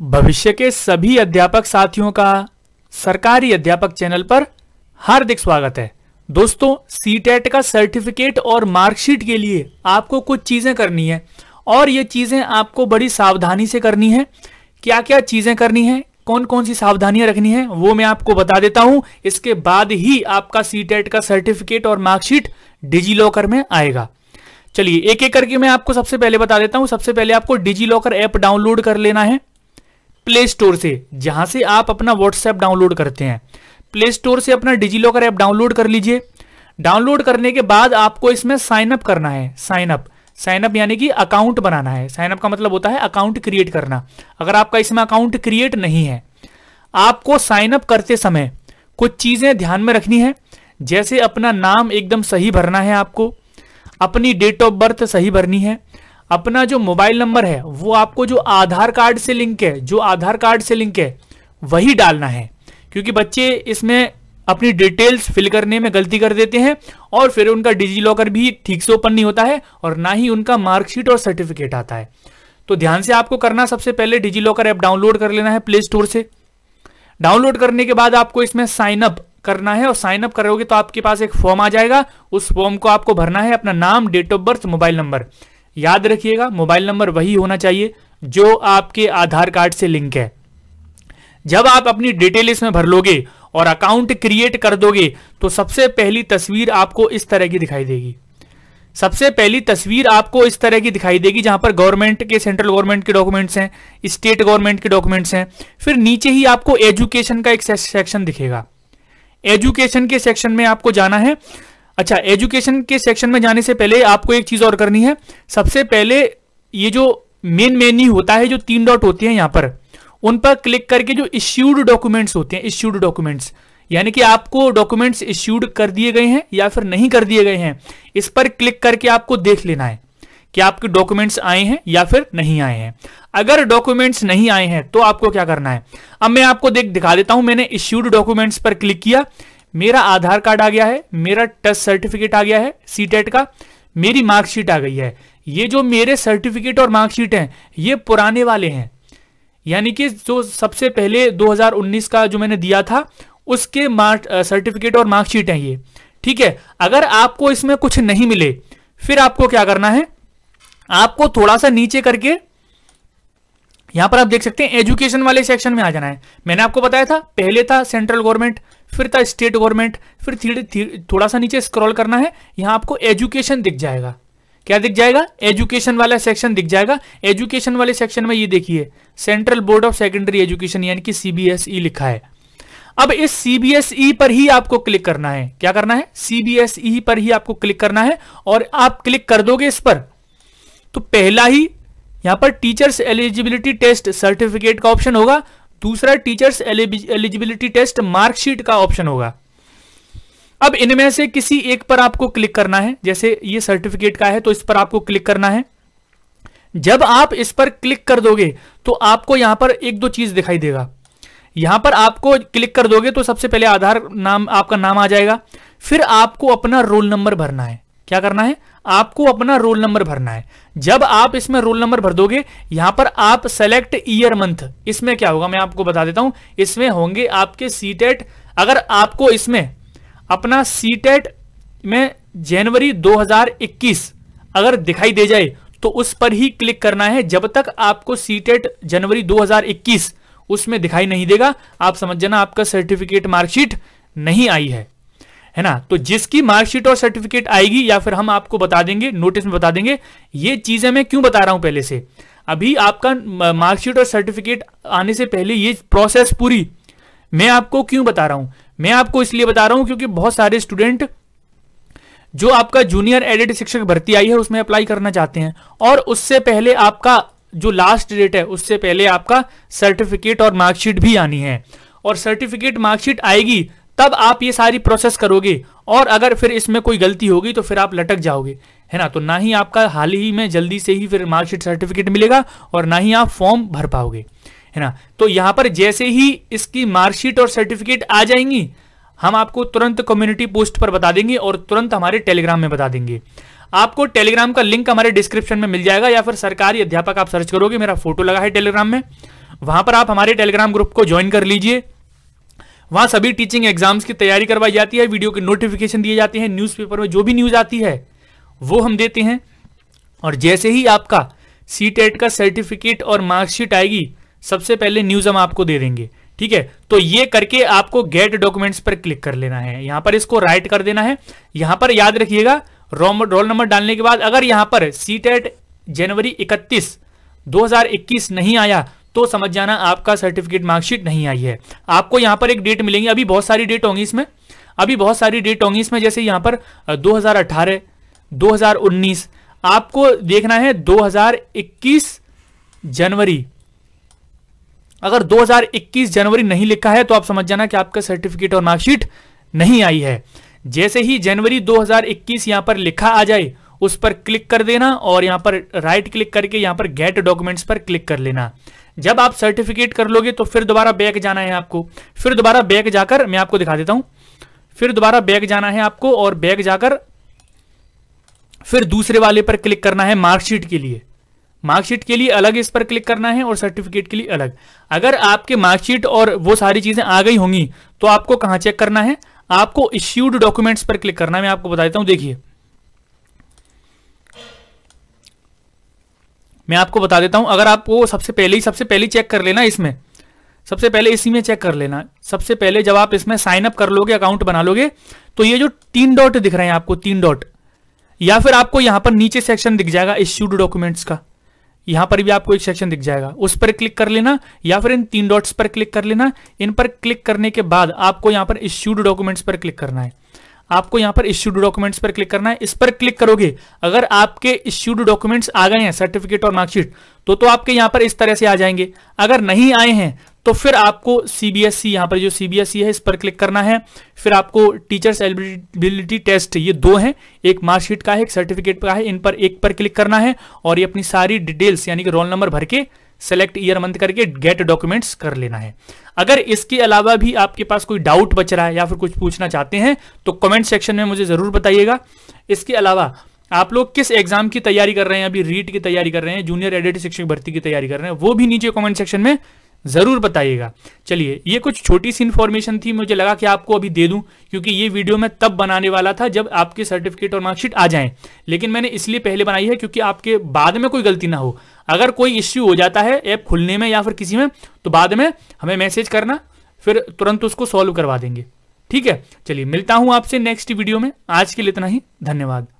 भविष्य के सभी अध्यापक साथियों का सरकारी अध्यापक चैनल पर हार्दिक स्वागत है दोस्तों सी टेट e का सर्टिफिकेट और मार्कशीट के लिए आपको कुछ चीज़ें करनी है और ये चीज़ें आपको बड़ी सावधानी से करनी है क्या क्या चीज़ें करनी है कौन कौन सी सावधानियां रखनी है वो मैं आपको बता देता हूं इसके बाद ही आपका सी टेट e का सर्टिफिकेट और मार्कशीट डिजी लॉकर में आएगा चलिए एक एक करके मैं आपको सबसे पहले बता देता हूं सबसे पहले आपको डिजी लॉकर ऐप डाउनलोड कर लेना है प्ले स्टोर से जहां से आप अपना व्हाट्सएप डाउनलोड करते हैं प्ले स्टोर से अपना डिजी लॉकर ऐप डाउनलोड कर लीजिए डाउनलोड करने के बाद आपको इसमें साइन अप करना है साइन अप साइन अप यानी कि अकाउंट बनाना है साइन अप का मतलब होता है अकाउंट क्रिएट करना अगर आपका इसमें अकाउंट क्रिएट नहीं है आपको साइन अप करते समय कुछ चीज़ें ध्यान में रखनी है जैसे अपना नाम एकदम सही भरना है आपको अपनी डेट ऑफ बर्थ सही भरनी है अपना जो मोबाइल नंबर है वो आपको जो आधार कार्ड से लिंक है जो आधार कार्ड से लिंक है वही डालना है क्योंकि बच्चे इसमें अपनी डिटेल्स फिल करने में गलती कर देते हैं और फिर उनका डिजी लॉकर भी ठीक से ओपन नहीं होता है और ना ही उनका मार्कशीट और सर्टिफिकेट आता है तो ध्यान से आपको करना सबसे पहले डिजी लॉकर ऐप डाउनलोड कर लेना है प्ले स्टोर से डाउनलोड करने के बाद आपको इसमें साइन अप करना है और साइन अप करोगे तो आपके पास एक फॉर्म आ जाएगा उस फॉर्म को आपको भरना है अपना नाम date of birth mobile number याद रखिएगा मोबाइल नंबर वही होना चाहिए जो आपके आधार कार्ड से लिंक है जब आप अपनी डिटेल इसमें भर लोगे और अकाउंट क्रिएट कर दोगे तो सबसे पहली तस्वीर आपको इस तरह की दिखाई देगी सबसे पहली तस्वीर आपको इस तरह की दिखाई देगी जहां पर गवर्नमेंट के सेंट्रल गवर्नमेंट के डॉक्यूमेंट्स हैं स्टेट गवर्नमेंट के डॉक्यूमेंट्स हैं फिर नीचे ही आपको एजुकेशन का एक सेक्शन दिखेगा एजुकेशन के सेक्शन में आपको जाना है अच्छा एजुकेशन के सेक्शन में जाने से पहले आपको एक चीज और करनी है सबसे पहले ये जो मेन मेन्यू होता है जो तीन डॉट होते हैं यहां पर उन पर क्लिक करके जो इश्यूड डॉक्यूमेंट्स होते हैं इश्यूड डॉक्यूमेंट्स यानी कि आपको डॉक्यूमेंट्स इश्यूड कर दिए गए हैं या फिर नहीं कर दिए गए हैं इस पर क्लिक करके आपको देख लेना है कि आपके डॉक्यूमेंट्स आए हैं या फिर नहीं आए हैं अगर डॉक्यूमेंट्स नहीं आए हैं तो आपको क्या करना है अब मैं आपको देख दिखा देता हूं मैंने इश्यूड डॉक्यूमेंट्स पर क्लिक किया मेरा आधार कार्ड आ गया है मेरा टेस्ट सर्टिफिकेट आ गया है सीटेट e का मेरी मार्कशीट आ गई है ये जो मेरे सर्टिफिकेट और मार्कशीट हैं ये पुराने वाले हैं यानी कि जो सबसे पहले 2019 का जो मैंने दिया था उसके मार्क सर्टिफिकेट और मार्कशीट हैं ये ठीक है अगर आपको इसमें कुछ नहीं मिले फिर आपको क्या करना है आपको थोड़ा सा नीचे करके यहां पर आप देख सकते हैं एजुकेशन वाले सेक्शन में आ जाना है मैंने आपको बताया था पहले था सेंट्रल गवर्नमेंट फिर था स्टेट गवर्नमेंट फिर थोड़ा सा नीचे स्क्रॉल करना है यहाँ आपको एजुकेशन दिख जाएगा क्या दिख जाएगा एजुकेशन वाला सेक्शन दिख जाएगा एजुकेशन वाले सेक्शन में ये देखिए Central Board of Secondary Education यानी कि सीबीएसई e लिखा है अब इस सीबीएसई e पर ही आपको क्लिक करना है क्या करना है सीबीएसई e पर ही आपको क्लिक करना है और आप क्लिक कर दोगे इस पर तो पहला ही यहां पर टीचर्स एलिजिबिलिटी टेस्ट सर्टिफिकेट का ऑप्शन होगा दूसरा टीचर्स एलिजिबिलिटी टेस्ट मार्कशीट का ऑप्शन होगा अब इनमें से किसी एक पर आपको क्लिक करना है जैसे ये सर्टिफिकेट का है तो इस पर आपको क्लिक करना है जब आप इस पर क्लिक कर दोगे तो आपको यहां पर एक दो चीज दिखाई देगा यहां पर आपको क्लिक कर दोगे तो सबसे पहले आधार नाम आपका नाम आ जाएगा फिर आपको अपना रोल नंबर भरना है क्या करना है आपको अपना रोल नंबर भरना है जब आप इसमें रोल नंबर भर दोगे यहां पर आप सेलेक्ट ईयर मंथ इसमें क्या होगा मैं आपको बता देता हूं इसमें होंगे आपके सी अगर आपको इसमें अपना सी में जनवरी 2021 अगर दिखाई दे जाए तो उस पर ही क्लिक करना है जब तक आपको सी जनवरी 2021 उसमें दिखाई नहीं देगा आप समझ जाना आपका सर्टिफिकेट मार्कशीट नहीं आई है है ना तो जिसकी मार्कशीट और सर्टिफिकेट आएगी या फिर हम आपको बता देंगे नोटिस में बता देंगे ये चीजें मैं क्यों बता रहा हूं पहले से अभी आपका मार्कशीट और सर्टिफिकेट आने से पहले ये प्रोसेस पूरी मैं आपको क्यों बता रहा हूं मैं आपको इसलिए बता रहा हूं क्योंकि बहुत सारे स्टूडेंट जो आपका जूनियर एडेड शिक्षक भर्ती आई है उसमें अप्लाई करना चाहते हैं और उससे पहले आपका जो लास्ट डेट है उससे पहले आपका सर्टिफिकेट और मार्कशीट भी आनी है और सर्टिफिकेट मार्कशीट आएगी तब आप ये सारी प्रोसेस करोगे और अगर फिर इसमें कोई गलती होगी तो फिर आप लटक जाओगे है ना तो ना ही आपका हाल ही में जल्दी से ही फिर मार्कशीट सर्टिफिकेट मिलेगा और ना ही आप फॉर्म भर पाओगे है ना तो यहाँ पर जैसे ही इसकी मार्कशीट और सर्टिफिकेट आ जाएंगी हम आपको तुरंत कम्युनिटी पोस्ट पर बता देंगे और तुरंत हमारे टेलीग्राम में बता देंगे आपको टेलीग्राम का लिंक हमारे डिस्क्रिप्शन में मिल जाएगा या फिर सरकारी अध्यापक आप सर्च करोगे मेरा फोटो लगा है टेलीग्राम में वहां पर आप हमारे टेलीग्राम ग्रुप को ज्वाइन कर लीजिए वहां सभी टीचिंग एग्जाम्स की तैयारी करवाई जाती है वीडियो के नोटिफिकेशन दिए जाते हैं न्यूज़पेपर में जो भी न्यूज़ आती है वो हम देते हैं और जैसे ही आपका सी टेट e का सर्टिफिकेट और मार्कशीट आएगी सबसे पहले न्यूज़ हम आपको दे देंगे ठीक है तो ये करके आपको गेट डॉक्यूमेंट्स पर क्लिक कर लेना है यहां पर इसको राइट कर देना है यहां पर याद रखिएगा रोल नंबर डालने के बाद अगर यहां पर सी टेट जनवरी 31 2021 नहीं आया तो समझ जाना आपका सर्टिफिकेट मार्कशीट नहीं आई है आपको यहां पर एक डेट मिलेंगी अभी बहुत सारी डेट होंगी इसमें अभी बहुत सारी डेट होंगी इसमें जैसे यहाँ पर 2018, 2019 आपको देखना है 2021 जनवरी अगर 2021 जनवरी नहीं लिखा है तो आप समझ जाना कि आपका सर्टिफिकेट और मार्कशीट नहीं आई है जैसे ही जनवरी 2021 यहां पर लिखा आ जाए उस पर क्लिक कर देना और यहां पर राइट क्लिक करके यहां पर गेट डॉक्यूमेंट्स पर क्लिक कर लेना जब आप सर्टिफिकेट कर लोगे तो फिर दोबारा बैक जाना है आपको फिर दोबारा बैक जाकर मैं आपको दिखा देता हूं फिर दोबारा बैक जाना है आपको और बैक जाकर फिर दूसरे वाले पर क्लिक करना है मार्कशीट के लिए मार्कशीट के लिए अलग इस पर क्लिक करना है और सर्टिफिकेट के लिए अलग अगर आपके मार्कशीट और वो सारी चीजें आ गई होंगी तो आपको कहाँ चेक करना है आपको इश्यूड डॉक्यूमेंट्स पर क्लिक करना है मैं आपको बता देता हूं देखिए मैं आपको बता देता हूं अगर आपको सबसे पहले ही सबसे पहले चेक कर लेना इसमें सबसे पहले इसी में चेक कर लेना सबसे पहले जब आप इसमें साइन अप कर लोगे अकाउंट बना लोगे तो ये जो तीन डॉट दिख रहे हैं आपको तीन डॉट या फिर आपको यहाँ पर नीचे सेक्शन दिख जाएगा इश्यूड डॉक्यूमेंट्स का यहां पर भी आपको एक सेक्शन दिख जाएगा उस पर क्लिक कर लेना या फिर इन तीन डॉट्स पर क्लिक कर लेना इन पर क्लिक करने के बाद आपको यहां पर इश्यूड डॉक्यूमेंट्स पर क्लिक करना है आपको यहां पर इश्यूड डॉक्यूमेंट्स पर क्लिक करना है इस पर क्लिक करोगे अगर आपके इश्यूड डॉक्यूमेंट्स आ गए हैं सर्टिफिकेट और मार्कशीट तो तो आपके यहां पर इस तरह से आ जाएंगे अगर नहीं आए हैं तो फिर आपको सीबीएसई e, यहां पर जो सीबीएसई e है इस पर क्लिक करना है फिर आपको टीचर्स एलिबिलिटी टेस्ट ये दो हैं एक मार्कशीट का है एक सर्टिफिकेट का है इन पर एक पर क्लिक करना है और ये अपनी सारी डिटेल्स यानी कि रोल नंबर भर के सेलेक्ट ईयर मंथ करके गेट डॉक्यूमेंट्स कर लेना है अगर इसके अलावा भी आपके पास कोई डाउट बच रहा है या फिर कुछ पूछना चाहते हैं तो कमेंट सेक्शन में मुझे ज़रूर बताइएगा इसके अलावा आप लोग किस एग्जाम की तैयारी कर रहे हैं अभी रीट की तैयारी कर रहे हैं जूनियर एडिट शिक्षक भर्ती की तैयारी कर रहे हैं वो भी नीचे कॉमेंट सेक्शन में ज़रूर बताइएगा चलिए ये कुछ छोटी सी इन्फॉर्मेशन थी मुझे लगा कि आपको अभी दे दूं क्योंकि ये वीडियो मैं तब बनाने वाला था जब आपके सर्टिफिकेट और मार्कशीट आ जाएं लेकिन मैंने इसलिए पहले बनाई है क्योंकि आपके बाद में कोई गलती ना हो अगर कोई इश्यू हो जाता है ऐप खुलने में या फिर किसी में तो बाद में हमें मैसेज करना फिर तुरंत उसको सॉल्व करवा देंगे ठीक है चलिए मिलता हूँ आपसे नेक्स्ट वीडियो में आज के लिए इतना ही धन्यवाद